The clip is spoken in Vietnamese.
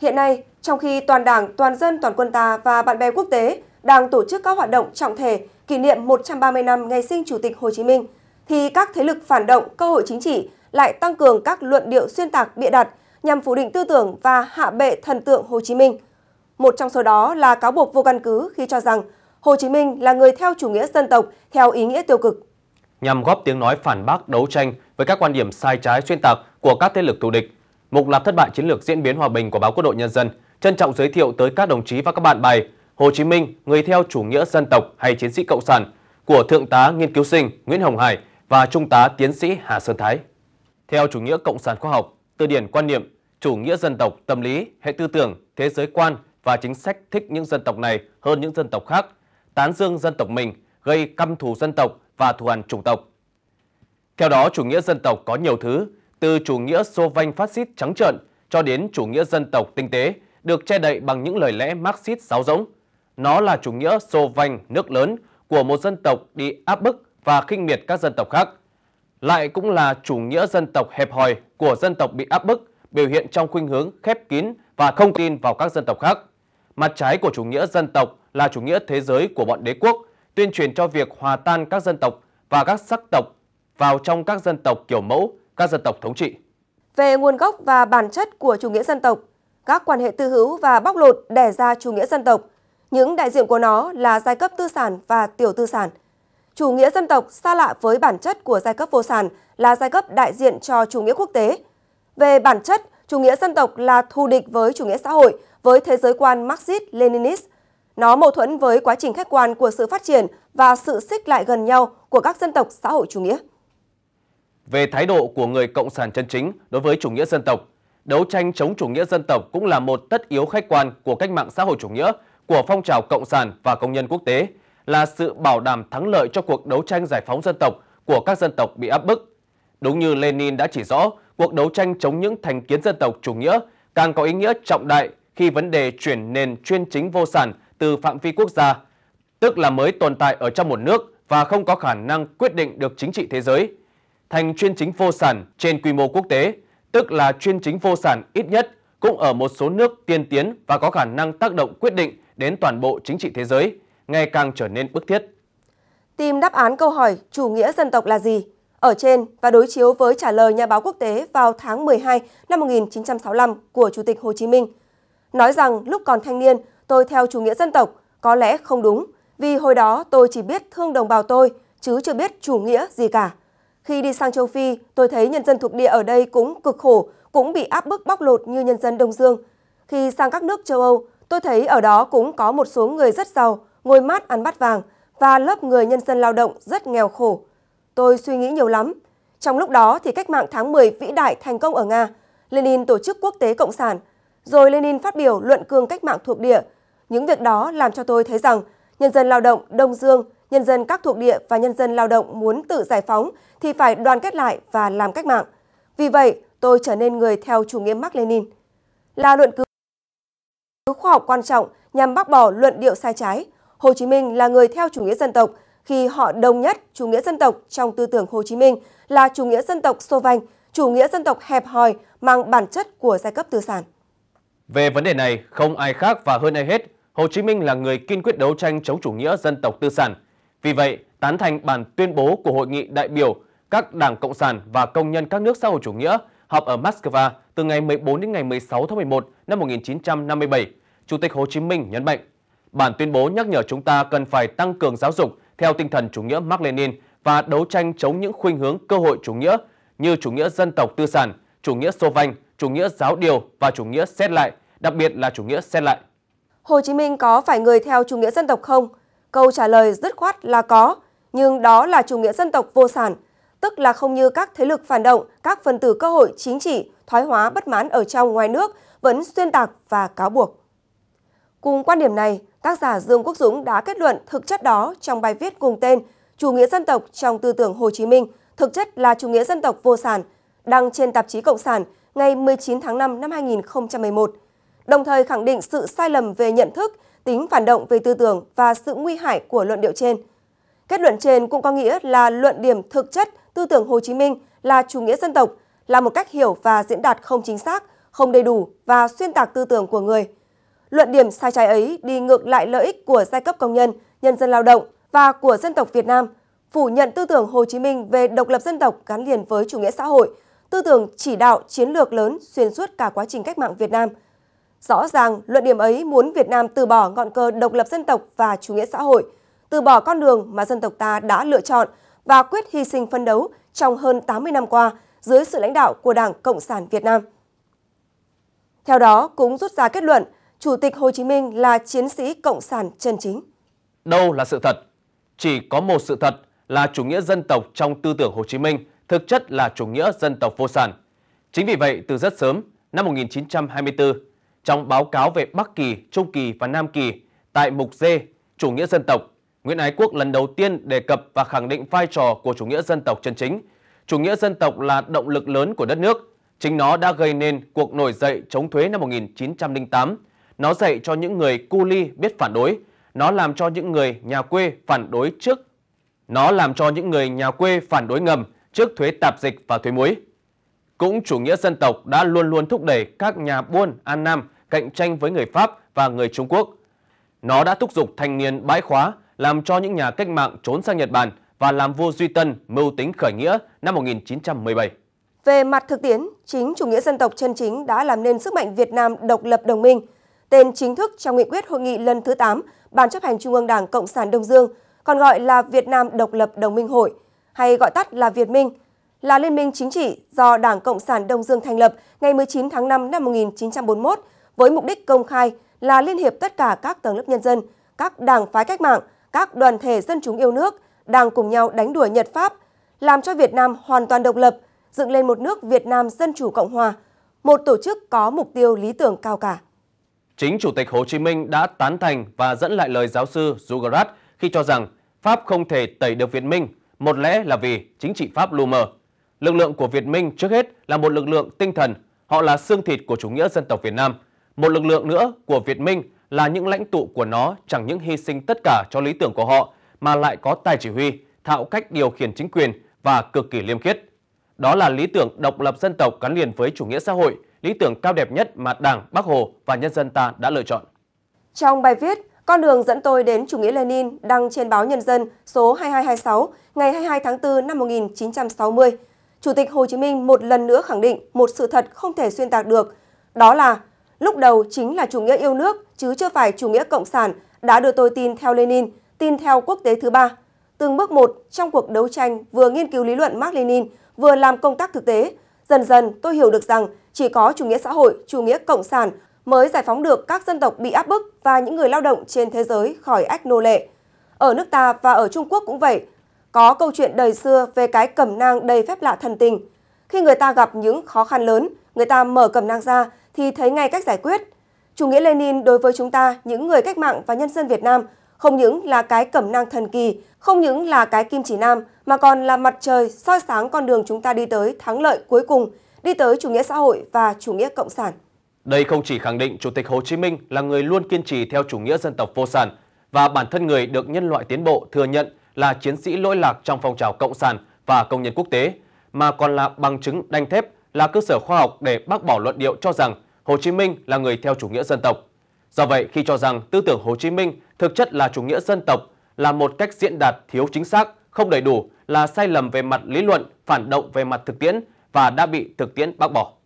Hiện nay, trong khi toàn đảng, toàn dân, toàn quân ta và bạn bè quốc tế đang tổ chức các hoạt động trọng thể kỷ niệm 130 năm ngày sinh Chủ tịch Hồ Chí Minh, thì các thế lực phản động, cơ hội chính trị lại tăng cường các luận điệu xuyên tạc bịa đặt nhằm phủ định tư tưởng và hạ bệ thần tượng Hồ Chí Minh. Một trong số đó là cáo buộc vô căn cứ khi cho rằng Hồ Chí Minh là người theo chủ nghĩa dân tộc theo ý nghĩa tiêu cực. Nhằm góp tiếng nói phản bác đấu tranh với các quan điểm sai trái xuyên tạc của các thế lực thù địch, Mục lạp thất bại chiến lược diễn biến hòa bình của báo Quân đội Nhân dân trân trọng giới thiệu tới các đồng chí và các bạn bài Hồ Chí Minh, người theo chủ nghĩa dân tộc hay chiến sĩ cộng sản của Thượng tá nghiên cứu sinh Nguyễn Hồng Hải và Trung tá tiến sĩ Hà Sơn Thái. Theo chủ nghĩa cộng sản khoa học, từ điển quan niệm, chủ nghĩa dân tộc, tâm lý, hệ tư tưởng, thế giới quan và chính sách thích những dân tộc này hơn những dân tộc khác, tán dương dân tộc mình, gây căm thù dân tộc và thù hằn chủng tộc. Theo đó, chủ nghĩa dân tộc có nhiều thứ từ chủ nghĩa xô vanh phát xít trắng trợn cho đến chủ nghĩa dân tộc tinh tế, được che đậy bằng những lời lẽ Marxist giáo rỗng. Nó là chủ nghĩa xô vanh nước lớn của một dân tộc đi áp bức và khinh miệt các dân tộc khác. Lại cũng là chủ nghĩa dân tộc hẹp hòi của dân tộc bị áp bức, biểu hiện trong khuynh hướng khép kín và không tin vào các dân tộc khác. Mặt trái của chủ nghĩa dân tộc là chủ nghĩa thế giới của bọn đế quốc, tuyên truyền cho việc hòa tan các dân tộc và các sắc tộc vào trong các dân tộc kiểu mẫu các dân tộc thống trị. Về nguồn gốc và bản chất của chủ nghĩa dân tộc, các quan hệ tư hữu và bóc lột đẻ ra chủ nghĩa dân tộc. Những đại diện của nó là giai cấp tư sản và tiểu tư sản. Chủ nghĩa dân tộc xa lạ với bản chất của giai cấp vô sản là giai cấp đại diện cho chủ nghĩa quốc tế. Về bản chất, chủ nghĩa dân tộc là thù địch với chủ nghĩa xã hội, với thế giới quan Marxist-Leninist. Nó mâu thuẫn với quá trình khách quan của sự phát triển và sự xích lại gần nhau của các dân tộc xã hội chủ nghĩa về thái độ của người cộng sản chân chính đối với chủ nghĩa dân tộc. Đấu tranh chống chủ nghĩa dân tộc cũng là một tất yếu khách quan của cách mạng xã hội chủ nghĩa, của phong trào cộng sản và công nhân quốc tế, là sự bảo đảm thắng lợi cho cuộc đấu tranh giải phóng dân tộc của các dân tộc bị áp bức. Đúng như Lenin đã chỉ rõ, cuộc đấu tranh chống những thành kiến dân tộc chủ nghĩa càng có ý nghĩa trọng đại khi vấn đề chuyển nền chuyên chính vô sản từ phạm vi quốc gia, tức là mới tồn tại ở trong một nước và không có khả năng quyết định được chính trị thế giới, thành chuyên chính vô sản trên quy mô quốc tế, tức là chuyên chính vô sản ít nhất cũng ở một số nước tiên tiến và có khả năng tác động quyết định đến toàn bộ chính trị thế giới, ngày càng trở nên bức thiết. Tìm đáp án câu hỏi chủ nghĩa dân tộc là gì? Ở trên và đối chiếu với trả lời nhà báo quốc tế vào tháng 12 năm 1965 của Chủ tịch Hồ Chí Minh. Nói rằng lúc còn thanh niên, tôi theo chủ nghĩa dân tộc có lẽ không đúng, vì hồi đó tôi chỉ biết thương đồng bào tôi, chứ chưa biết chủ nghĩa gì cả. Khi đi sang châu Phi, tôi thấy nhân dân thuộc địa ở đây cũng cực khổ, cũng bị áp bức bóc lột như nhân dân Đông Dương. Khi sang các nước châu Âu, tôi thấy ở đó cũng có một số người rất giàu, ngồi mát ăn bát vàng và lớp người nhân dân lao động rất nghèo khổ. Tôi suy nghĩ nhiều lắm. Trong lúc đó thì cách mạng tháng 10 vĩ đại thành công ở Nga, Lenin tổ chức quốc tế cộng sản, rồi Lenin phát biểu luận cương cách mạng thuộc địa. Những việc đó làm cho tôi thấy rằng nhân dân lao động Đông Dương nhân dân các thuộc địa và nhân dân lao động muốn tự giải phóng thì phải đoàn kết lại và làm cách mạng. Vì vậy, tôi trở nên người theo chủ nghĩa Mark Lenin. Là luận cứu khoa học quan trọng nhằm bác bỏ luận điệu sai trái, Hồ Chí Minh là người theo chủ nghĩa dân tộc khi họ đồng nhất chủ nghĩa dân tộc trong tư tưởng Hồ Chí Minh là chủ nghĩa dân tộc sô vanh, chủ nghĩa dân tộc hẹp hòi mang bản chất của giai cấp tư sản. Về vấn đề này, không ai khác và hơn ai hết, Hồ Chí Minh là người kiên quyết đấu tranh chống chủ nghĩa dân tộc tư sản – vì vậy, tán thành bản tuyên bố của hội nghị đại biểu các đảng Cộng sản và công nhân các nước xã hội chủ nghĩa họp ở Moscow từ ngày 14 đến ngày 16 tháng 11 năm 1957, Chủ tịch Hồ Chí Minh nhấn mạnh, bản tuyên bố nhắc nhở chúng ta cần phải tăng cường giáo dục theo tinh thần chủ nghĩa Mark Lenin và đấu tranh chống những khuynh hướng cơ hội chủ nghĩa như chủ nghĩa dân tộc tư sản, chủ nghĩa xô vanh, chủ nghĩa giáo điều và chủ nghĩa xét lại, đặc biệt là chủ nghĩa xét lại. Hồ Chí Minh có phải người theo chủ nghĩa dân tộc không? Câu trả lời dứt khoát là có, nhưng đó là chủ nghĩa dân tộc vô sản, tức là không như các thế lực phản động, các phần tử cơ hội chính trị, thoái hóa bất mãn ở trong ngoài nước vẫn xuyên tạc và cáo buộc. Cùng quan điểm này, tác giả Dương Quốc Dũng đã kết luận thực chất đó trong bài viết cùng tên Chủ nghĩa dân tộc trong tư tưởng Hồ Chí Minh, thực chất là chủ nghĩa dân tộc vô sản, đăng trên tạp chí Cộng sản ngày 19 tháng 5 năm 2011 đồng thời khẳng định sự sai lầm về nhận thức, tính phản động về tư tưởng và sự nguy hại của luận điệu trên. Kết luận trên cũng có nghĩa là luận điểm thực chất tư tưởng Hồ Chí Minh là chủ nghĩa dân tộc là một cách hiểu và diễn đạt không chính xác, không đầy đủ và xuyên tạc tư tưởng của người. Luận điểm sai trái ấy đi ngược lại lợi ích của giai cấp công nhân, nhân dân lao động và của dân tộc Việt Nam, phủ nhận tư tưởng Hồ Chí Minh về độc lập dân tộc gắn liền với chủ nghĩa xã hội, tư tưởng chỉ đạo chiến lược lớn xuyên suốt cả quá trình cách mạng Việt Nam – Rõ ràng, luận điểm ấy muốn Việt Nam từ bỏ ngọn cờ độc lập dân tộc và chủ nghĩa xã hội, từ bỏ con đường mà dân tộc ta đã lựa chọn và quyết hy sinh phân đấu trong hơn 80 năm qua dưới sự lãnh đạo của Đảng Cộng sản Việt Nam. Theo đó, cũng rút ra kết luận, Chủ tịch Hồ Chí Minh là chiến sĩ Cộng sản chân chính. Đâu là sự thật? Chỉ có một sự thật là chủ nghĩa dân tộc trong tư tưởng Hồ Chí Minh thực chất là chủ nghĩa dân tộc vô sản. Chính vì vậy, từ rất sớm, năm 1924, trong báo cáo về Bắc Kỳ, Trung Kỳ và Nam Kỳ tại mục D Chủ nghĩa dân tộc, Nguyễn Ái Quốc lần đầu tiên đề cập và khẳng định vai trò của chủ nghĩa dân tộc chân chính. Chủ nghĩa dân tộc là động lực lớn của đất nước, chính nó đã gây nên cuộc nổi dậy chống thuế năm 1908. Nó dạy cho những người cu ly biết phản đối, nó làm cho những người nhà quê phản đối trước. Nó làm cho những người nhà quê phản đối ngầm trước thuế tạp dịch và thuế muối. Cũng chủ nghĩa dân tộc đã luôn luôn thúc đẩy các nhà buôn An Nam cạnh tranh với người Pháp và người Trung Quốc. Nó đã thúc giục thanh niên bãi khóa, làm cho những nhà cách mạng trốn sang Nhật Bản và làm vua Duy Tân mưu tính khởi nghĩa năm 1917. Về mặt thực tiễn, chính chủ nghĩa dân tộc chân chính đã làm nên sức mạnh Việt Nam độc lập đồng minh. Tên chính thức trong nghị quyết hội nghị lần thứ 8 Ban chấp hành Trung ương Đảng Cộng sản Đông Dương, còn gọi là Việt Nam Độc lập Đồng minh Hội, hay gọi tắt là Việt Minh, là liên minh chính trị do Đảng Cộng sản Đông Dương thành lập ngày 19 tháng 5 năm 1941 với mục đích công khai là liên hiệp tất cả các tầng lớp nhân dân, các đảng phái cách mạng, các đoàn thể dân chúng yêu nước đang cùng nhau đánh đuổi Nhật Pháp, làm cho Việt Nam hoàn toàn độc lập, dựng lên một nước Việt Nam Dân Chủ Cộng Hòa, một tổ chức có mục tiêu lý tưởng cao cả. Chính Chủ tịch Hồ Chí Minh đã tán thành và dẫn lại lời giáo sư Zugarat khi cho rằng Pháp không thể tẩy được Việt Minh, một lẽ là vì chính trị Pháp lu mờ. Lực lượng của Việt Minh trước hết là một lực lượng tinh thần, họ là xương thịt của chủ nghĩa dân tộc Việt Nam – một lực lượng nữa của Việt Minh là những lãnh tụ của nó chẳng những hy sinh tất cả cho lý tưởng của họ mà lại có tài chỉ huy, thạo cách điều khiển chính quyền và cực kỳ liêm khiết. Đó là lý tưởng độc lập dân tộc gắn liền với chủ nghĩa xã hội, lý tưởng cao đẹp nhất mà Đảng, Bác Hồ và nhân dân ta đã lựa chọn. Trong bài viết Con đường dẫn tôi đến chủ nghĩa Lenin đăng trên báo Nhân dân số 2226 ngày 22 tháng 4 năm 1960, Chủ tịch Hồ Chí Minh một lần nữa khẳng định một sự thật không thể xuyên tạc được, đó là lúc đầu chính là chủ nghĩa yêu nước chứ chưa phải chủ nghĩa cộng sản đã đưa tôi tin theo Lenin, tin theo quốc tế thứ ba. Từng bước một trong cuộc đấu tranh vừa nghiên cứu lý luận Mark Lenin, vừa làm công tác thực tế, dần dần tôi hiểu được rằng chỉ có chủ nghĩa xã hội, chủ nghĩa cộng sản mới giải phóng được các dân tộc bị áp bức và những người lao động trên thế giới khỏi ách nô lệ. Ở nước ta và ở Trung Quốc cũng vậy, có câu chuyện đời xưa về cái cẩm nang đầy phép lạ thần tình. Khi người ta gặp những khó khăn lớn, người ta mở cẩm nang ra thì thấy ngay cách giải quyết. Chủ nghĩa Lenin đối với chúng ta, những người cách mạng và nhân dân Việt Nam không những là cái cẩm nang thần kỳ, không những là cái kim chỉ nam mà còn là mặt trời soi sáng con đường chúng ta đi tới thắng lợi cuối cùng, đi tới chủ nghĩa xã hội và chủ nghĩa cộng sản. Đây không chỉ khẳng định Chủ tịch Hồ Chí Minh là người luôn kiên trì theo chủ nghĩa dân tộc vô sản và bản thân người được nhân loại tiến bộ thừa nhận là chiến sĩ lỗi lạc trong phong trào cộng sản và công nhân quốc tế, mà còn là bằng chứng đanh thép là cơ sở khoa học để bác bỏ luận điệu cho rằng Hồ Chí Minh là người theo chủ nghĩa dân tộc. Do vậy, khi cho rằng tư tưởng Hồ Chí Minh thực chất là chủ nghĩa dân tộc là một cách diễn đạt thiếu chính xác, không đầy đủ, là sai lầm về mặt lý luận, phản động về mặt thực tiễn và đã bị thực tiễn bác bỏ.